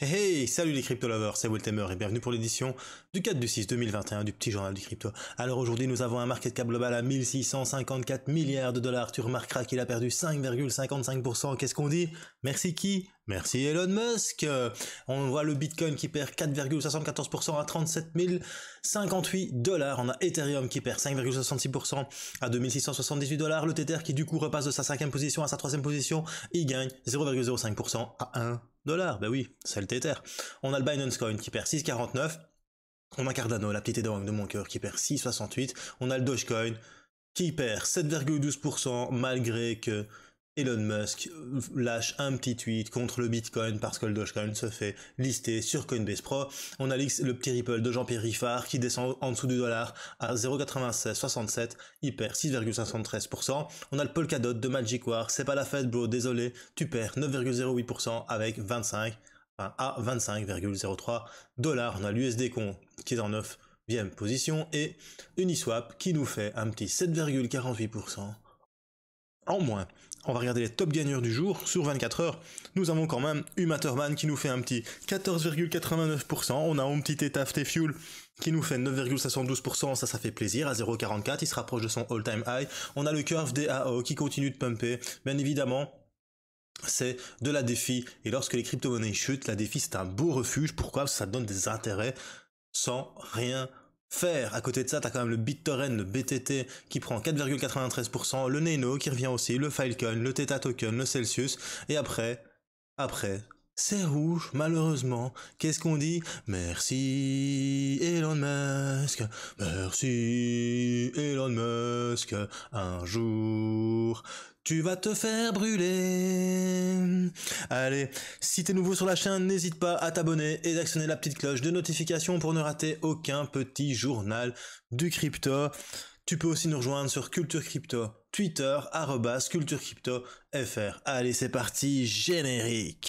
Hey, hey salut les crypto lovers, c'est Wiltemer et bienvenue pour l'édition du 4 du 6 2021 du petit journal du crypto. Alors aujourd'hui, nous avons un market cap global à 1654 milliards de dollars. Tu remarqueras qu'il a perdu 5,55%. Qu'est-ce qu'on dit Merci qui Merci Elon Musk. On voit le Bitcoin qui perd 4,74% à 37 058 dollars. On a Ethereum qui perd 5,66% à 2678 dollars. Le Tether qui du coup repasse de sa cinquième position à sa troisième position. Il gagne 0,05% à 1 dollars. ben oui, c'est le Tether. On a le Binance Coin qui perd 6,49. On a Cardano, la petite édouard de mon cœur, qui perd 6,68. On a le Dogecoin qui perd 7,12% malgré que Elon Musk euh, lâche un petit tweet contre le Bitcoin parce que le Dogecoin se fait lister sur Coinbase Pro. On a le petit Ripple de Jean-Pierre Riffard qui descend en dessous du dollar à 0,9667, il perd 6,73%. On a le Polkadot de Magic War, c'est pas la fête bro, désolé, tu perds 9,08% avec 25 à 25,03 dollars. On a l'USD con qui est en 9 position et Uniswap qui nous fait un petit 7,48% en moins. On va regarder les top gagneurs du jour. Sur 24 heures, nous avons quand même Uma qui nous fait un petit 14,89%. On a un petit ETF Fuel qui nous fait 9,72%. Ça, ça fait plaisir. À 0,44, il se rapproche de son all-time high. On a le curve DAO qui continue de pumper. Bien évidemment, c'est de la défi. Et lorsque les crypto-monnaies chutent, la défi, c'est un beau refuge. Pourquoi ça donne des intérêts sans rien faire. À côté de ça, t'as quand même le BitTorrent, le BTT qui prend 4,93%, le Nano qui revient aussi, le Falcon, le Theta Token, le Celsius, et après, après, c'est rouge, malheureusement. Qu'est-ce qu'on dit Merci Elon Musk. Merci Elon Musk. Un jour, tu vas te faire brûler. Allez, si t'es nouveau sur la chaîne, n'hésite pas à t'abonner et d'actionner la petite cloche de notification pour ne rater aucun petit journal du crypto. Tu peux aussi nous rejoindre sur Culture Crypto, Twitter, arrobas, FR. Allez, c'est parti, générique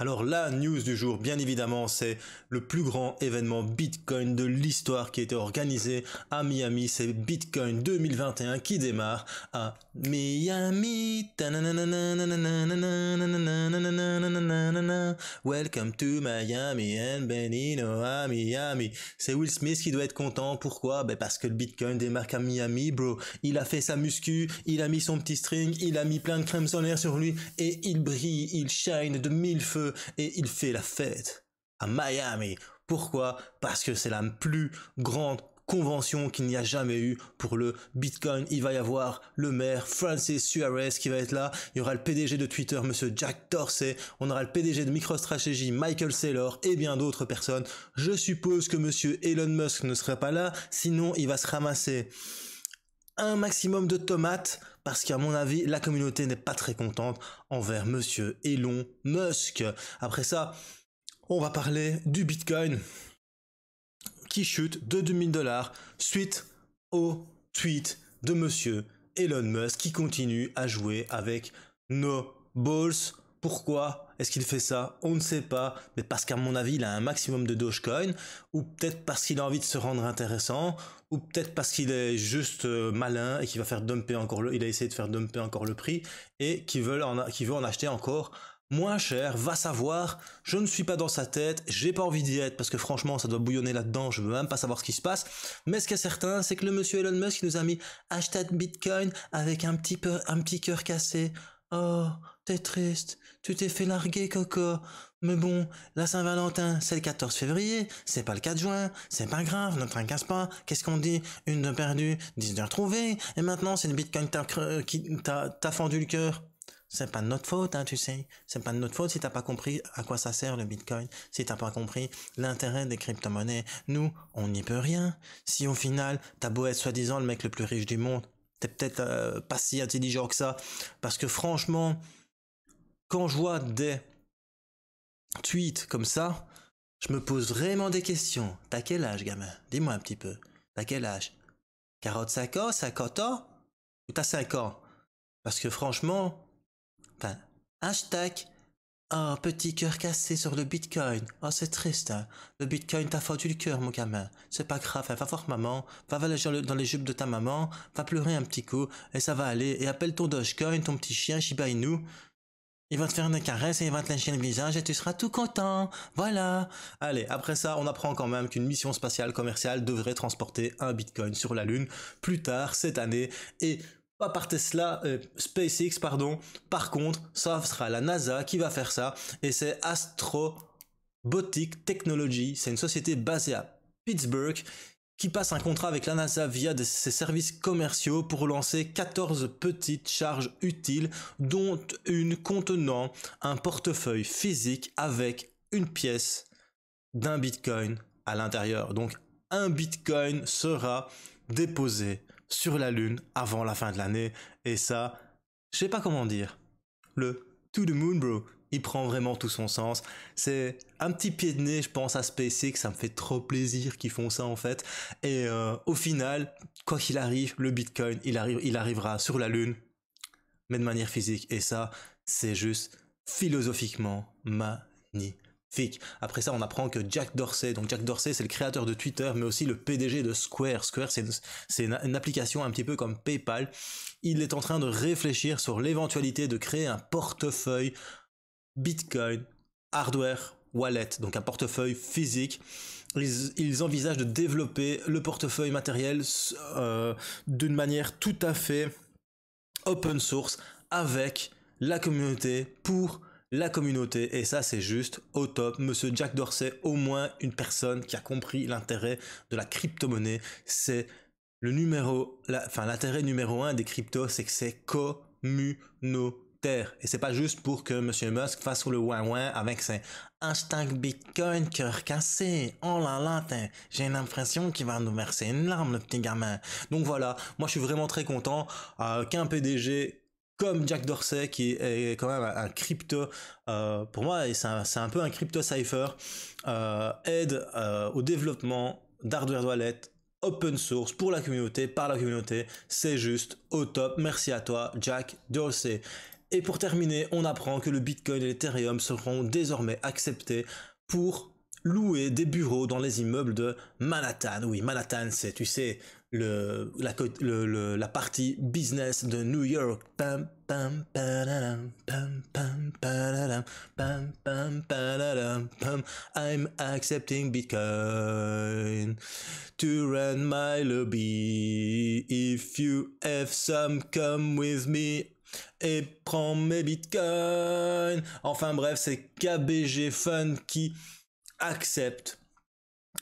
Alors la news du jour, bien évidemment, c'est le plus grand événement Bitcoin de l'histoire qui a été organisé à Miami. C'est Bitcoin 2021 qui démarre à Miami. Welcome to Miami and Benino à Miami. C'est Will Smith qui doit être content. Pourquoi Parce que le Bitcoin démarque à Miami, bro. Il a fait sa muscu, il a mis son petit string, il a mis plein de crème solaire sur lui et il brille, il shine de mille feux et il fait la fête à Miami. Pourquoi Parce que c'est la plus grande convention qu'il n'y a jamais eu pour le Bitcoin. Il va y avoir le maire Francis Suarez qui va être là. Il y aura le PDG de Twitter, monsieur Jack Dorsey. On aura le PDG de MicroStrategy, Michael Saylor et bien d'autres personnes. Je suppose que M. Elon Musk ne sera pas là. Sinon, il va se ramasser un maximum de tomates parce qu'à mon avis, la communauté n'est pas très contente envers monsieur Elon Musk. Après ça, on va parler du Bitcoin qui chute de 2000 dollars suite au tweet de monsieur Elon Musk qui continue à jouer avec nos balls pourquoi est-ce qu'il fait ça On ne sait pas, mais parce qu'à mon avis, il a un maximum de Dogecoin, ou peut-être parce qu'il a envie de se rendre intéressant, ou peut-être parce qu'il est juste euh, malin et qu'il va faire dumper encore le, il a essayé de faire dumper encore le prix et qu'il veut en, en acheter encore moins cher, va savoir, je ne suis pas dans sa tête, j'ai pas envie d'y être parce que franchement ça doit bouillonner là-dedans, je veux même pas savoir ce qui se passe, mais ce qui est certain c'est que le monsieur Elon Musk nous a mis hashtag bitcoin avec un petit, peu, un petit cœur cassé, oh triste, tu t'es fait larguer, Coco. Mais bon, la Saint-Valentin, c'est le 14 février, c'est pas le 4 juin, c'est pas grave, ne casse pas, qu'est-ce qu'on dit Une de perdue, dix de retrouvée, et maintenant c'est le bitcoin qui t'a fendu le cœur. C'est pas de notre faute, hein, tu sais. C'est pas de notre faute si t'as pas compris à quoi ça sert le bitcoin, si t'as pas compris l'intérêt des crypto-monnaies. Nous, on n'y peut rien. Si au final, t'as beau être soi-disant le mec le plus riche du monde, t'es peut-être euh, pas si intelligent que ça. Parce que franchement, quand je vois des tweets comme ça, je me pose vraiment des questions. T'as quel âge, gamin Dis-moi un petit peu. T'as quel âge 45 ans 50 ans Ou t'as 5 ans Parce que franchement, hashtag Oh, petit cœur cassé sur le bitcoin. Oh, c'est triste, hein. Le bitcoin t'a foutu le cœur, mon gamin. C'est pas grave, hein. va voir maman, va dans les jupes de ta maman, va pleurer un petit coup, et ça va aller, et appelle ton Dogecoin, ton petit chien Shiba Inu, il va te faire une caresse et il va te lâcher le visage et tu seras tout content. Voilà. Allez, après ça, on apprend quand même qu'une mission spatiale commerciale devrait transporter un bitcoin sur la Lune plus tard cette année et pas par Tesla, euh, SpaceX, pardon. Par contre, ça sera la NASA qui va faire ça et c'est Astrobotic Technology. C'est une société basée à Pittsburgh qui passe un contrat avec la NASA via ses services commerciaux pour lancer 14 petites charges utiles, dont une contenant un portefeuille physique avec une pièce d'un bitcoin à l'intérieur. Donc un bitcoin sera déposé sur la Lune avant la fin de l'année, et ça, je sais pas comment dire. Le to the moon, bro il prend vraiment tout son sens. C'est un petit pied de nez, je pense, à SpaceX. Ça me fait trop plaisir qu'ils font ça, en fait. Et euh, au final, quoi qu'il arrive, le Bitcoin, il, arrive, il arrivera sur la Lune, mais de manière physique. Et ça, c'est juste philosophiquement magnifique. Après ça, on apprend que Jack Dorsey, donc Jack Dorsey, c'est le créateur de Twitter, mais aussi le PDG de Square. Square, c'est une application un petit peu comme PayPal. Il est en train de réfléchir sur l'éventualité de créer un portefeuille Bitcoin, hardware, wallet, donc un portefeuille physique. Ils, envisagent de développer le portefeuille matériel euh, d'une manière tout à fait open source avec la communauté pour la communauté et ça c'est juste au top. Monsieur Jack Dorsey, au moins une personne qui a compris l'intérêt de la crypto-monnaie, c'est le numéro, enfin l'intérêt numéro un des cryptos, c'est que c'est communautaire. Et c'est pas juste pour que monsieur Musk fasse le ouin-ouin avec ses hashtag Bitcoin cœur cassé. Oh là là, j'ai l'impression qu'il va nous verser une larme, le petit gamin. Donc voilà, moi je suis vraiment très content euh, qu'un PDG comme Jack Dorsey, qui est quand même un crypto, euh, pour moi, c'est un, peu un crypto cipher, euh, aide au développement d'Hardware Wallet open source pour la communauté, par la communauté. C'est juste au top. Merci à toi, Jack Dorsey. Et pour terminer, on apprend que le Bitcoin et l'Ethereum seront désormais acceptés pour louer des bureaux dans les immeubles de Manhattan. Oui, Manhattan, c'est, tu sais, le, la, partie business de New York. Pam, pam, pam, pam, I'm accepting Bitcoin to run my lobby. If you have some, come with me et prends mes bitcoins. Enfin bref, c'est KBG Fun qui accepte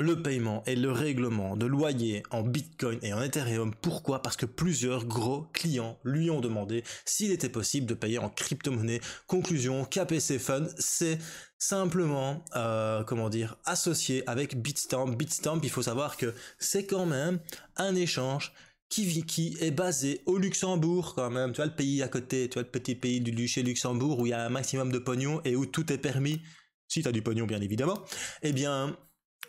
le paiement et le règlement de loyer en Bitcoin et en Ethereum. Pourquoi Parce que plusieurs gros clients lui ont demandé s'il était possible de payer en crypto-monnaie. Conclusion, KPC Fun c'est simplement, euh, comment dire, associé avec Bitstamp. Bitstamp, il faut savoir que c'est quand même un échange qui est basé au Luxembourg quand même, tu vois le pays à côté, tu vois le petit pays du duché Luxembourg où il y a un maximum de pognon et où tout est permis, si tu as du pognon bien évidemment, eh bien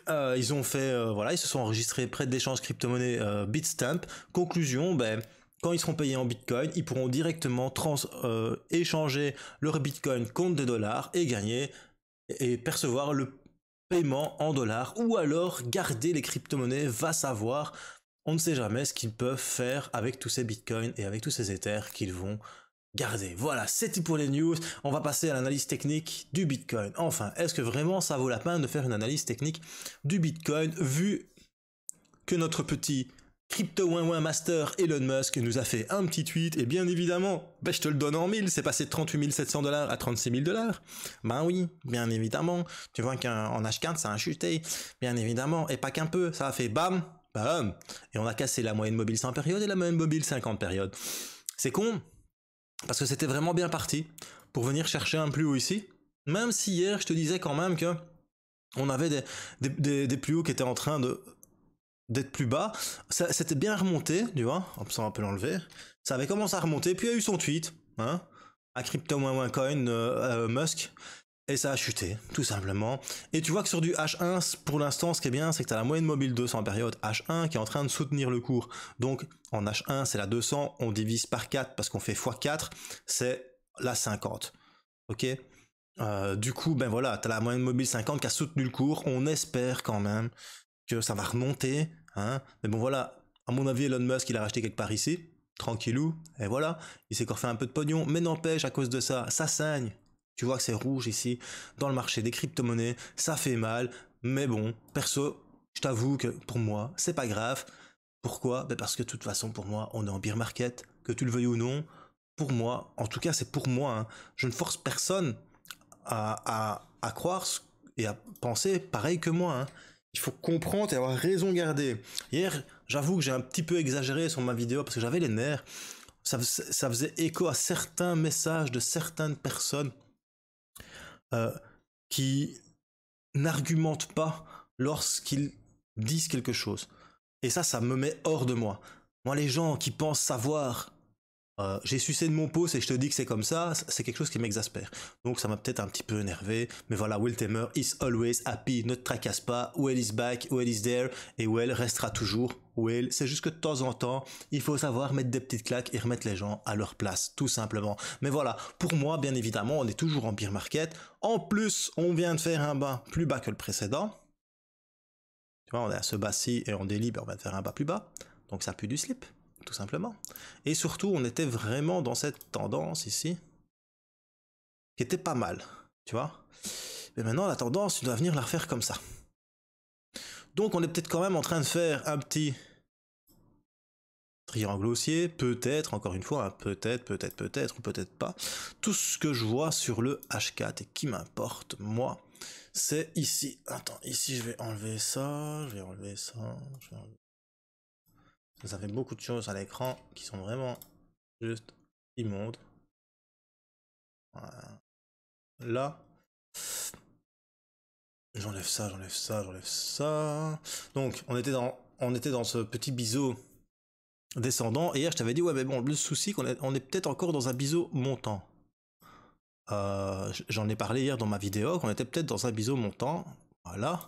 euh, ils ont fait, euh, voilà, ils se sont enregistrés près d'échanges crypto-monnaie euh, Bitstamp. Conclusion, ben, quand ils seront payés en Bitcoin, ils pourront directement trans échanger leur Bitcoin contre des dollars et gagner et percevoir le paiement en dollars ou alors garder les crypto-monnaies, va savoir on ne sait jamais ce qu'ils peuvent faire avec tous ces bitcoins et avec tous ces ethers qu'ils vont garder. Voilà, c'était pour les news. On va passer à l'analyse technique du bitcoin. Enfin, est-ce que vraiment ça vaut la peine de faire une analyse technique du bitcoin vu que notre petit Crypto Win Master Elon Musk nous a fait un petit tweet et bien évidemment, ben, je te le donne en mille, c'est passé de 38 700 dollars à 36 000 dollars. Ben oui, bien évidemment. Tu vois qu'en H4 ça a chuté, bien évidemment, et pas qu'un peu, ça a fait bam, bah, hum, et on a cassé la moyenne mobile 100 périodes et la moyenne mobile 50 périodes. C'est con, parce que c'était vraiment bien parti pour venir chercher un plus haut ici. Même si hier, je te disais quand même que on avait des, plus hauts qui étaient en train de d'être plus bas, c'était bien remonté, tu vois, En ça on peut l'enlever, ça avait commencé à remonter, puis il y a eu son tweet, hein, à crypto-coin, euh, euh, Musk, et ça a chuté, tout simplement. Et tu vois que sur du H1, pour l'instant, ce qui est bien, c'est que tu as la moyenne mobile 200 en période H1 qui est en train de soutenir le cours. Donc en H1, c'est la 200, on divise par 4 parce qu'on fait x4, c'est la 50. Ok euh, Du coup, ben voilà, tu as la moyenne mobile 50 qui a soutenu le cours. On espère quand même que ça va remonter. Hein. Mais bon voilà, à mon avis, Elon Musk, il a racheté quelque part ici. Tranquillou, et voilà, il s'est encore fait un peu de pognon, mais n'empêche, à cause de ça, ça saigne, tu vois que c'est rouge ici, dans le marché des crypto-monnaies, ça fait mal, mais bon, perso, je t'avoue que pour moi, c'est pas grave. Pourquoi ben Parce que de toute façon, pour moi, on est en beer market, que tu le veuilles ou non. Pour moi, en tout cas, c'est pour moi. Hein. Je ne force personne à, à, croire et à penser pareil que moi. Hein. Il faut comprendre et avoir raison garder Hier, j'avoue que j'ai un petit peu exagéré sur ma vidéo parce que j'avais les nerfs. Ça, ça faisait écho à certains messages de certaines personnes euh, qui n'argumentent pas lorsqu'ils disent quelque chose. Et ça, ça me met hors de moi. Moi, les gens qui pensent savoir euh, j'ai sucé de mon pouce et je te dis que c'est comme ça, c'est quelque chose qui m'exaspère. Donc ça m'a peut-être un petit peu énervé, mais voilà, Will Tamer is always happy, ne te tracasse pas, Will is back, Will is there, et Will restera toujours Will. C'est juste que de temps en temps, il faut savoir mettre des petites claques et remettre les gens à leur place, tout simplement. Mais voilà, pour moi, bien évidemment, on est toujours en pire market. En plus, on vient de faire un bas plus bas que le précédent. Tu vois, on est à ce bas-ci et on délibère, on va de faire un bas plus bas. Donc ça pue du slip tout simplement. Et surtout, on était vraiment dans cette tendance ici, qui était pas mal, tu vois. Mais maintenant, la tendance, il doit venir la refaire comme ça. Donc, on est peut-être quand même en train de faire un petit triangle haussier, peut-être, encore une fois, hein, peut-être, peut-être, peut-être, ou peut-être pas. Tout ce que je vois sur le H4 et qui m'importe, moi, c'est ici. Attends, ici, je vais enlever ça, je vais enlever ça, ça, fait beaucoup de choses à l'écran qui sont vraiment juste immondes. Voilà. Là, j'enlève ça, j'enlève ça, j'enlève ça. Donc, on était dans, on était dans ce petit biseau descendant. Et hier, je t'avais dit, ouais, mais bon, le souci, qu'on est, on est peut-être encore dans un biseau montant. Euh, j'en ai parlé hier dans ma vidéo, qu'on était peut-être dans un biseau montant. Voilà.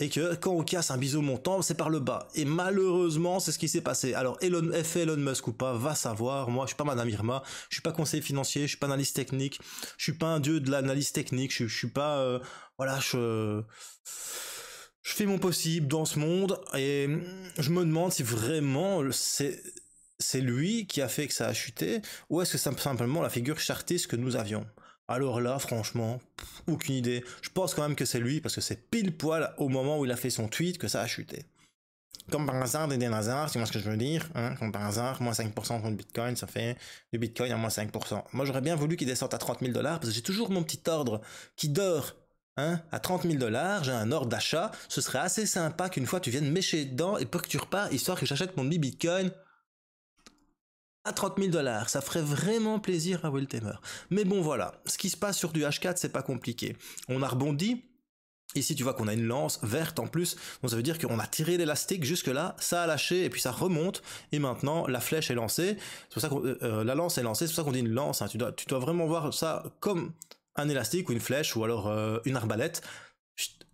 Et que quand on casse un biseau montant, c'est par le bas. Et malheureusement, c'est ce qui s'est passé. Alors, Elon, F Elon Musk ou pas, va savoir. Moi, je suis pas Madame Irma. Je suis pas conseiller financier. Je suis pas analyste technique. Je suis pas un dieu de l'analyse technique. Je, je, suis pas, euh, voilà, je, fais mon possible dans ce monde. Et je me demande si vraiment c'est, c'est lui qui a fait que ça a chuté. Ou est-ce que c'est simplement la figure chartiste que nous avions? Alors là, franchement, aucune idée. Je pense quand même que c'est lui, parce que c'est pile poil au moment où il a fait son tweet que ça a chuté. Comme par hasard, des hasard, c'est vois ce que je veux dire, hein, comme par hasard, moins 5% contre le Bitcoin, ça fait du Bitcoin à moins 5%. Moi, j'aurais bien voulu qu'il descende à 30 000 dollars, parce que j'ai toujours mon petit ordre qui dort hein, à 30 000 dollars, j'ai un ordre d'achat, ce serait assez sympa qu'une fois tu viennes mécher dedans et pour que tu repars, histoire que j'achète mon bitcoin à 30 000 dollars, ça ferait vraiment plaisir à will Tamer. Mais bon voilà, ce qui se passe sur du H4, c'est pas compliqué. On a rebondi, Ici, tu vois qu'on a une lance verte en plus, donc ça veut dire qu'on a tiré l'élastique jusque-là, ça a lâché et puis ça remonte, et maintenant la flèche est lancée. C'est pour ça que euh, euh, la lance est lancée, c'est pour ça qu'on dit une lance. Hein. Tu, dois, vraiment voir ça comme un élastique ou une flèche ou alors euh, une arbalète.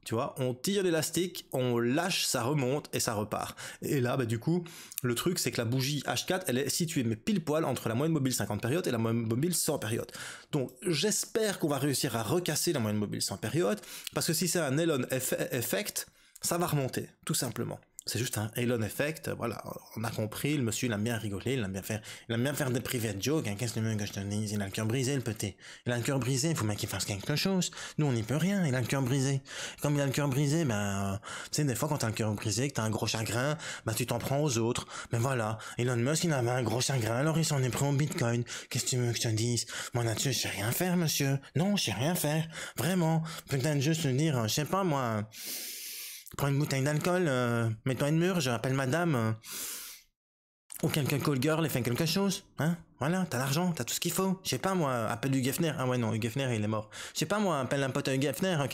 Tu vois, on tire l'élastique, on lâche, ça remonte et ça repart. Et là, bah, du coup, le truc, c'est que la bougie H4, elle est située mais pile poil entre la moyenne mobile 50 périodes et la moyenne mobile 100 périodes. Donc, j'espère qu'on va réussir à recasser la moyenne mobile 100 périodes, parce que si c'est un Elon effect, ça va remonter, tout simplement. C'est juste un Elon effect, voilà, on a compris, le monsieur il aime bien rigoler, il aime bien faire, il aime bien faire des private jokes, hein, qu'est-ce que veux que je te dise, il a le cœur brisé le petit, il a le cœur brisé, il faut bien qu'il fasse quelque chose, nous on n'y peut rien, il a le cœur brisé. Comme il a le cœur brisé, ben, tu sais, des fois quand t'as le cœur brisé, que t'as un gros chagrin, ben tu t'en prends aux autres, mais voilà, Elon Musk il avait un gros chagrin, alors il s'en est pris au bitcoin, qu'est-ce que tu veux que je te dise, moi là-dessus je sais rien faire monsieur, non je sais rien faire, vraiment, peut-être juste dire, je sais pas moi, prends une bouteille d'alcool, euh, mets-toi une je rappelle madame, euh, ou quelqu'un call girl et fais quelque chose, hein Voilà, t'as l'argent, t'as tout ce qu'il faut. Je sais pas moi, appelle du Geffner, ah ouais non, le Geffner il est mort. Je sais pas moi, appelle un pote à hein, qui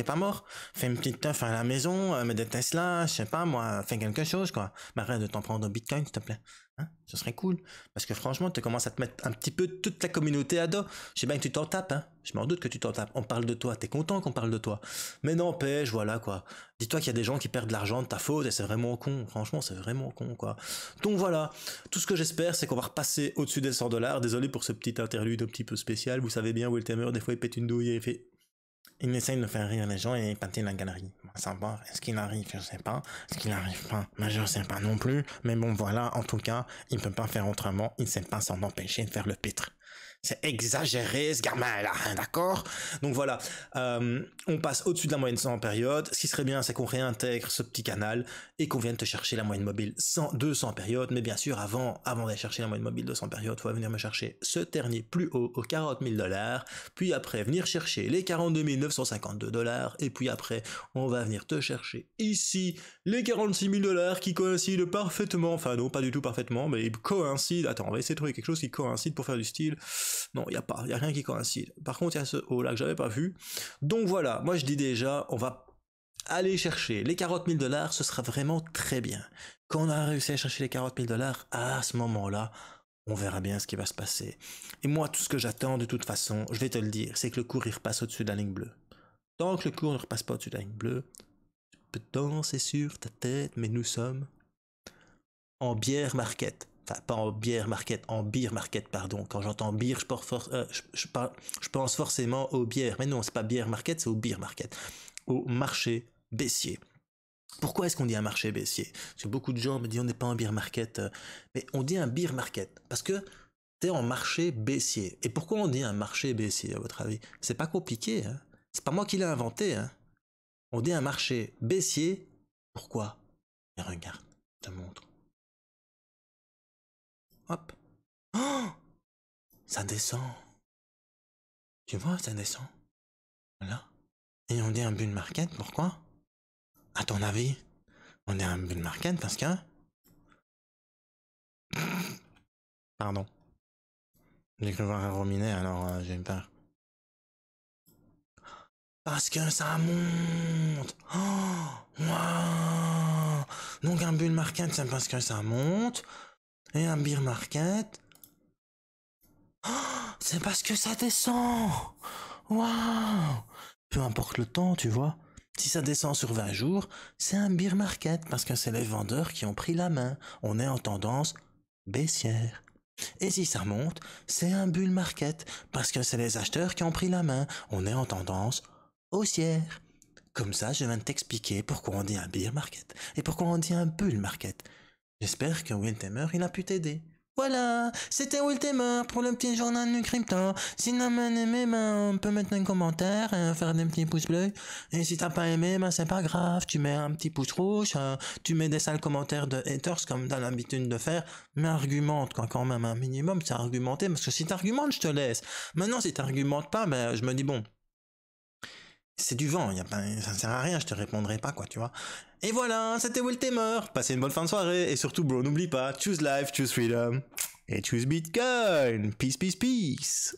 est pas mort, fais une petite teuf à la maison, euh, mets des Tesla, je sais pas moi, fais quelque chose quoi. Mais bah, arrête de t'en prendre au Bitcoin s'il te plaît. Hein, ce serait cool. Parce que franchement, tu commences à te mettre un petit peu toute la communauté à dos. Je sais bien que tu t'en tapes, hein. Je m'en doute que tu t'en tapes. On parle de toi, t'es content qu'on parle de toi. Mais n'empêche, voilà quoi. Dis-toi qu'il y a des gens qui perdent de l'argent de ta faute et c'est vraiment con. Franchement, c'est vraiment con quoi. Donc voilà, tout ce que j'espère, c'est qu'on va repasser au-dessus des 100 dollars. Désolé pour ce petit interlude un petit peu spécial. Vous savez bien, Will Tamer, des fois il pète une douille et il fait il essaye de faire rire les gens et épater la galerie. savoir, est-ce qu'il arrive, je sais pas. Est-ce qu'il arrive pas, mais je sais pas non plus. Mais bon, voilà, en tout cas, il ne peut pas faire autrement. Il sait pas s'en empêcher de faire le pitre. C'est exagéré ce gamin là, hein, d'accord Donc voilà, euh, on passe au-dessus de la moyenne 100 en période. Ce qui serait bien, c'est qu'on réintègre ce petit canal et qu'on vienne te chercher la moyenne mobile 100, 200 en période. Mais bien sûr, avant, avant d'aller chercher la moyenne mobile 200 en période, faut venir me chercher ce dernier plus haut aux 40 000 dollars. Puis après, venir chercher les 42 952 dollars. Et puis après, on va venir te chercher ici les 46 000 dollars qui coïncident parfaitement, enfin non, pas du tout parfaitement, mais ils coïncident. Attends, on va essayer de trouver quelque chose qui coïncide pour faire du style. Non, il n'y a pas, il n'y a rien qui coïncide. Par contre, il y a ce haut là que j'avais pas vu. Donc voilà, moi je dis déjà, on va aller chercher les 40 000 dollars, ce sera vraiment très bien. Quand on a réussi à chercher les 40 000 dollars, à ce moment-là, on verra bien ce qui va se passer. Et moi, tout ce que j'attends de toute façon, je vais te le dire, c'est que le cours il repasse au-dessus de la ligne bleue. Tant que le cours ne repasse pas au-dessus de la ligne bleue, tu peux danser sur ta tête, mais nous sommes en bière market pas en bière market, en beer market, pardon. Quand j'entends beer, je, pense, euh, forcément aux bières. Mais non, c'est pas bière market, c'est au beer market, au marché baissier. Pourquoi est-ce qu'on dit un marché baissier Parce que beaucoup de gens me disent on n'est pas en beer market, euh. mais on dit un beer market parce que tu es en marché baissier. Et pourquoi on dit un marché baissier à votre avis C'est pas compliqué, hein c'est pas moi qui l'ai inventé. Hein. on dit un marché baissier. Pourquoi regarde, je montre. Hop. Oh ça descend. Tu vois, ça descend. Voilà. Et on dit un bull market, pourquoi À ton avis, on est un bull market parce que... Pardon. J'ai cru voir un rominet, alors euh, j'ai j'ai peur. Parce que ça monte oh wow Donc un bull market, c'est parce que ça monte. Et un beer market. Oh, c'est parce que ça descend. Waouh. Peu importe le temps, tu vois. Si ça descend sur 20 jours, c'est un beer market parce que c'est les vendeurs qui ont pris la main. On est en tendance baissière. Et si ça monte, c'est un bull market parce que c'est les acheteurs qui ont pris la main. On est en tendance haussière. Comme ça, je viens de t'expliquer pourquoi on dit un beer market et pourquoi on dit un bull market. J'espère que Tamer, il a pu t'aider. Voilà, c'était Tamer pour le petit journal du crypto. Si t'as aimé, ben, on peut mettre un commentaire, et faire des petits pouces bleus. Et si t'as pas aimé, ben, c'est pas grave, tu mets un petit pouce rouge, euh, tu mets des sales commentaires de haters comme t'as l'habitude de faire, mais argumente, quand même, un minimum, c'est argumenter. parce que si t'argumentes, je te laisse. Maintenant, si t'argumentes pas, ben, je me dis bon, c'est du vent, y a pas, ça sert à rien, je te répondrai pas, quoi, tu vois. Et voilà, c'était Will Tamer. Passez une bonne fin de soirée, et surtout, bro, n'oublie pas, choose life, choose freedom, et choose Bitcoin. Peace, peace, peace.